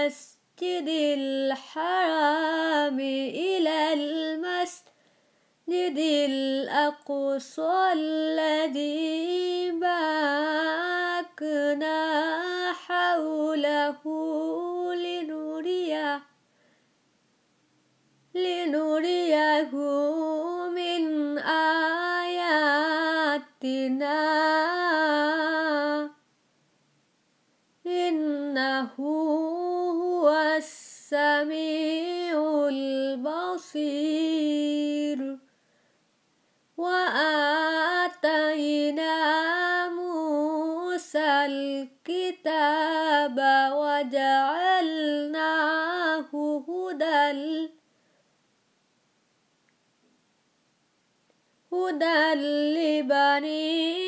المسجد الحرام إلى المسجد الأقصى الذي باركنا حوله لنريه لنريه من آياتنا السميع البصير وآتينا موسى الكتاب وجعلناه هدى هدى لبني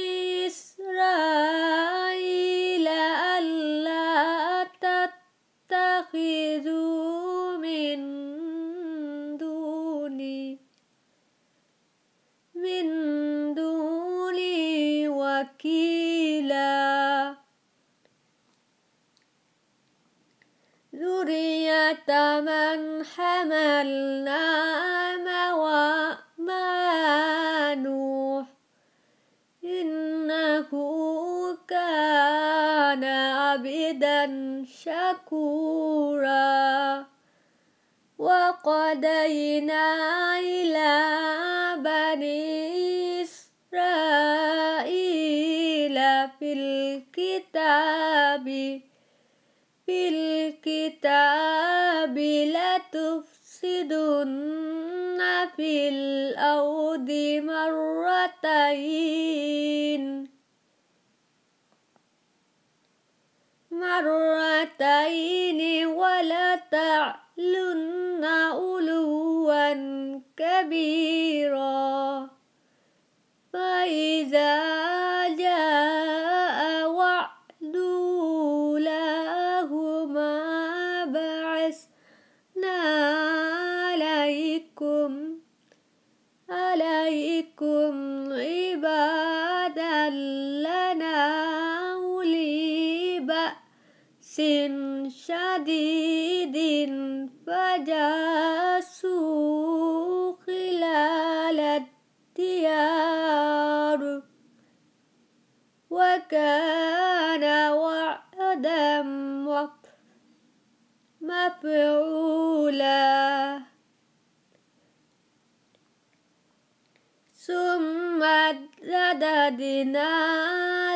هدينا إلى بني إسرائيل في الكتاب في الكتاب لا تفسدن في الأرض مرتين مرتين ولا تعلمن علن علوا كبيرا فإذا مددنا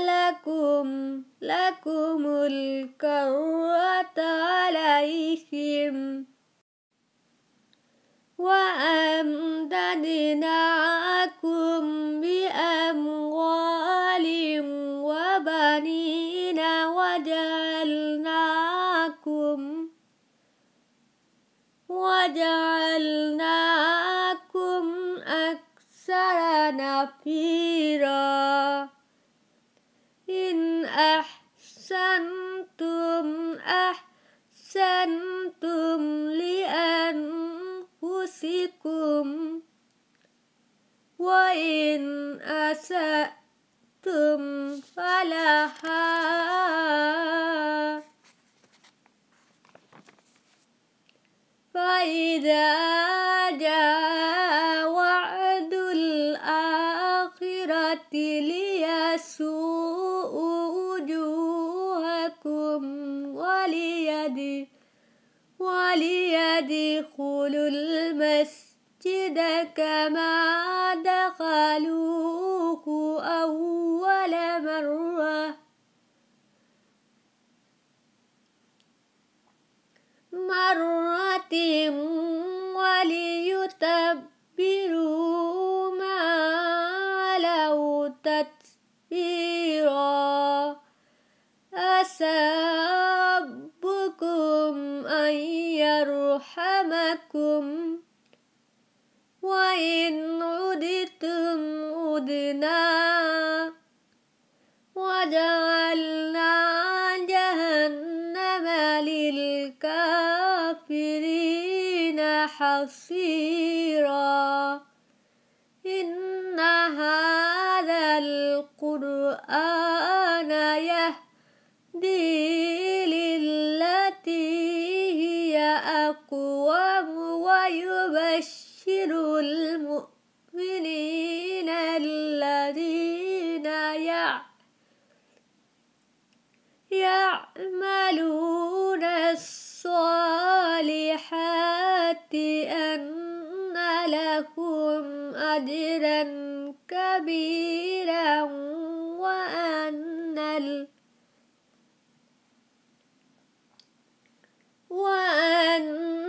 لكم لكم الكرة عليهم وأمددناكم بأموال وبنين وجعلناكم وجعلناكم nafira in ah santum ah santum li husikum wa in asa tum alaha fa idza لكم وليدي وليدخلوا المسجد كما دخلوه أول مرة مرة وليتبروا ما لو تت ربكم أن يرحمكم وإن عدتم عدنا وجعلنا جهنم للكافرين حصيرا إن هذا القرآن ويبشر المؤمنين الذين يعملون الصالحات أن لهم أجرا كبيرا وأن وأن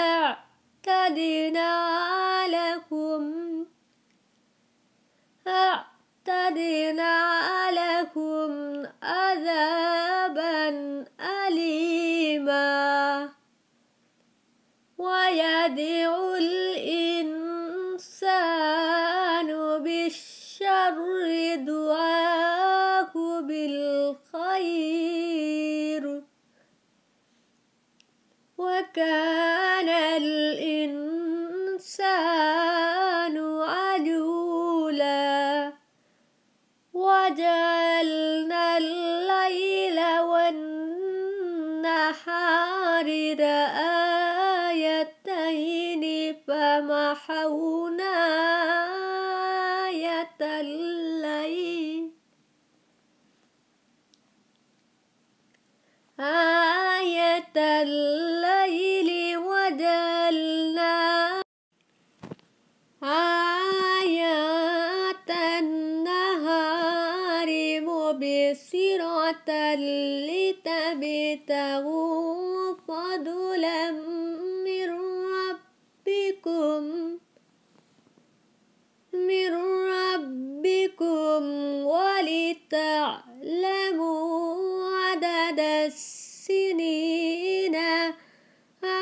أعتدنا لكم أعتدنا لكم عذابا أليما ويدعو الإنسان بالشر دعاه بالخير كان الإنسان مغفرة لتبتغوا فضلا من ربكم من ربكم ولتعلموا عدد السنين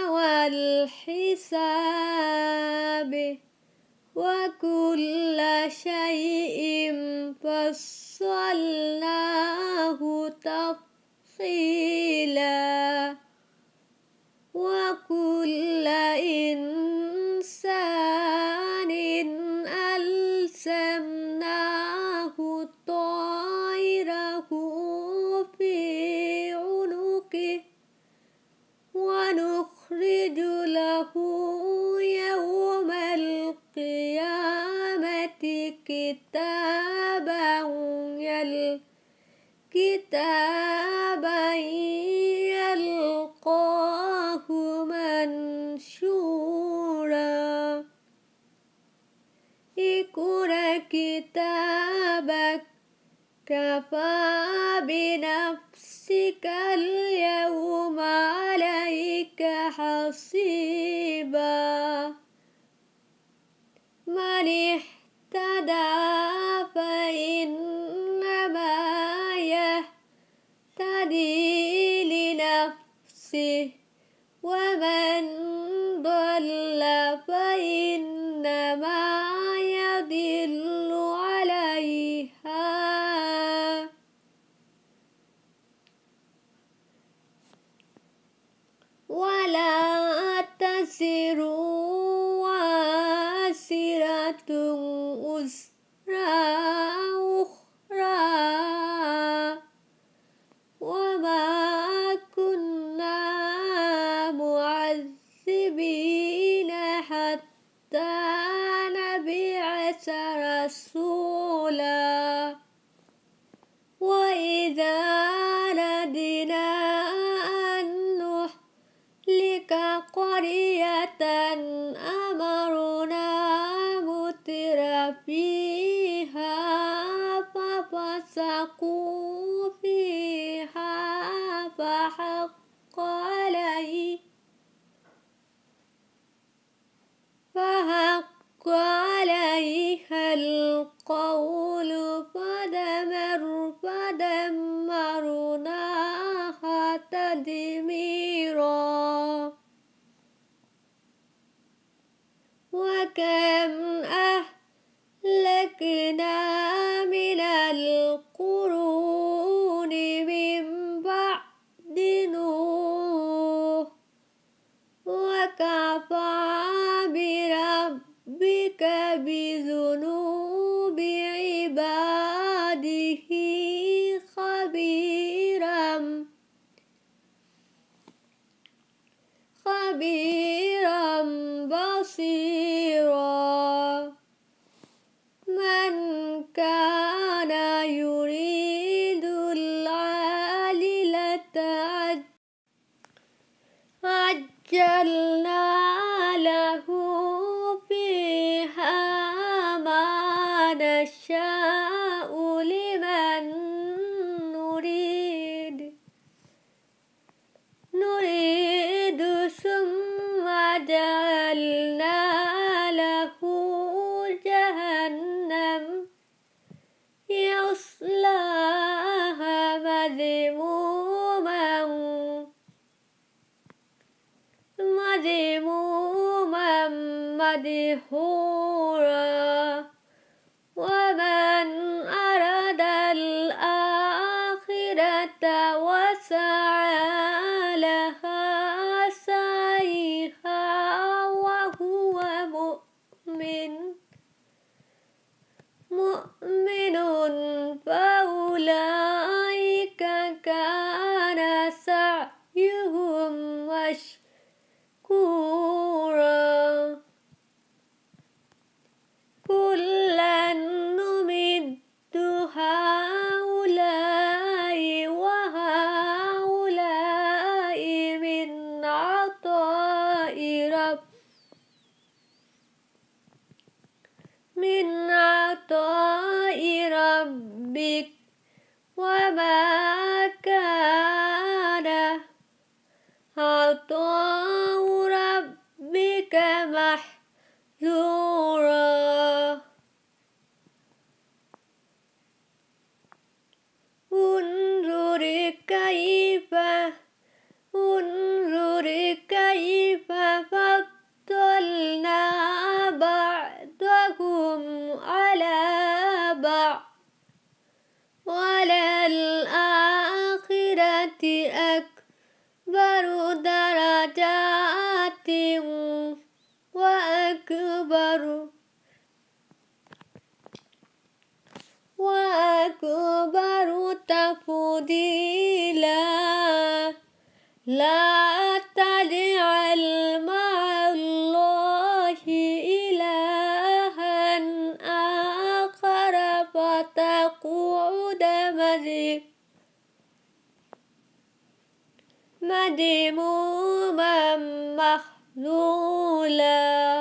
والحساب وكل شيء فصلناه تفصيلا اقرأ كتابك كفى بنفسك اليوم عليك حصيبا من اهتدى فإنما يهتدي لنفسه تلك قرية أمرنا متر فيها ففسقوا فيها فحق عليه فحق عليها القول فدمر فدمرناها تدميرا Again. the whole تفضيلا لا تجعل مع الله إلها آخر فتقعد مدموما مخذولا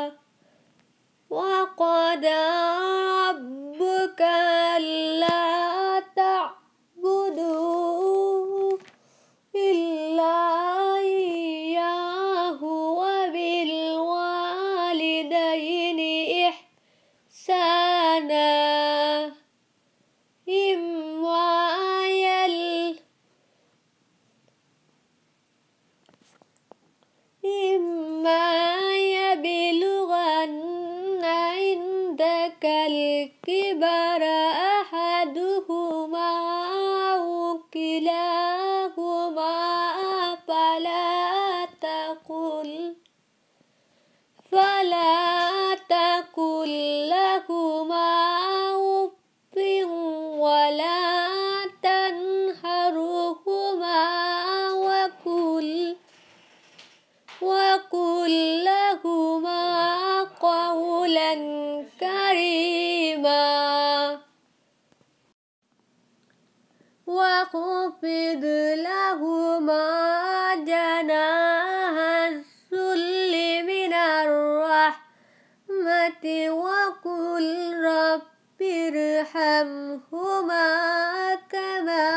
ربهما كما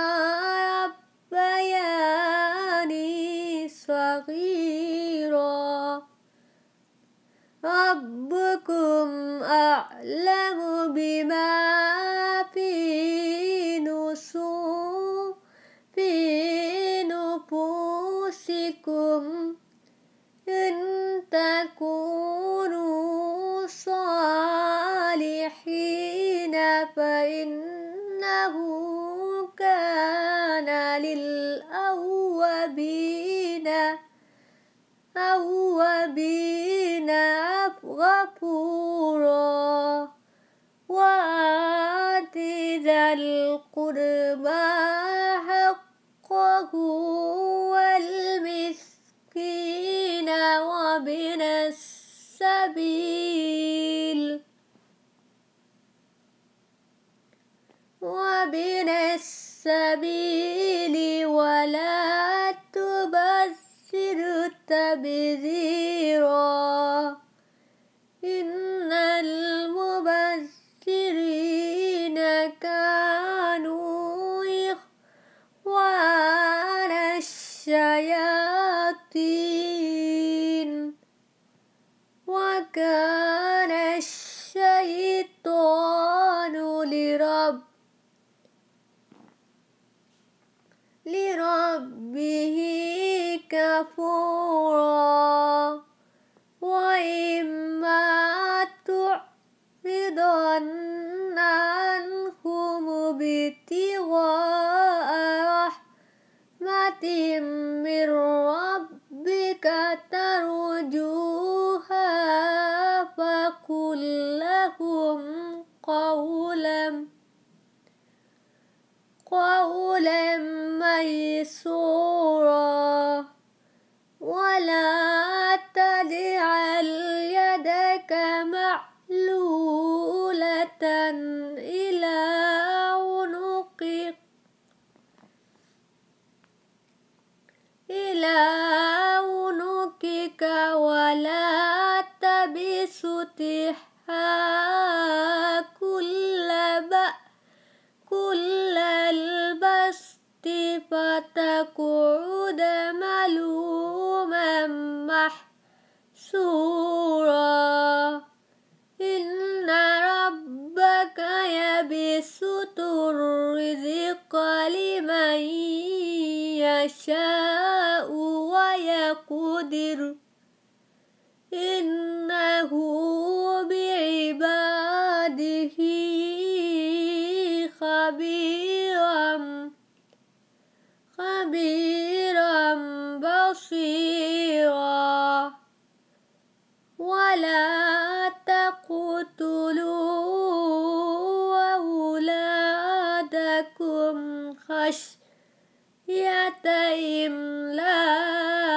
ربياني صغيرا ربكم أعلم بما بنا أو بنا غفورا وآت ذا القربى حقه والمسكين وابن السبيل وابن السبيل ولا حتى بذي ابتغاء رحمة من ربك ترجوها فقل لهم قولا قولا ميسورا يفتحها كل بأ كل البسط فتقعد ملوما محسورا إن ربك يبسط الرزق لمن يشاء ويقدر إنه بعباده خبيرا خبيرا بصيرا ولا تقتلوا أولادكم خشية إملاق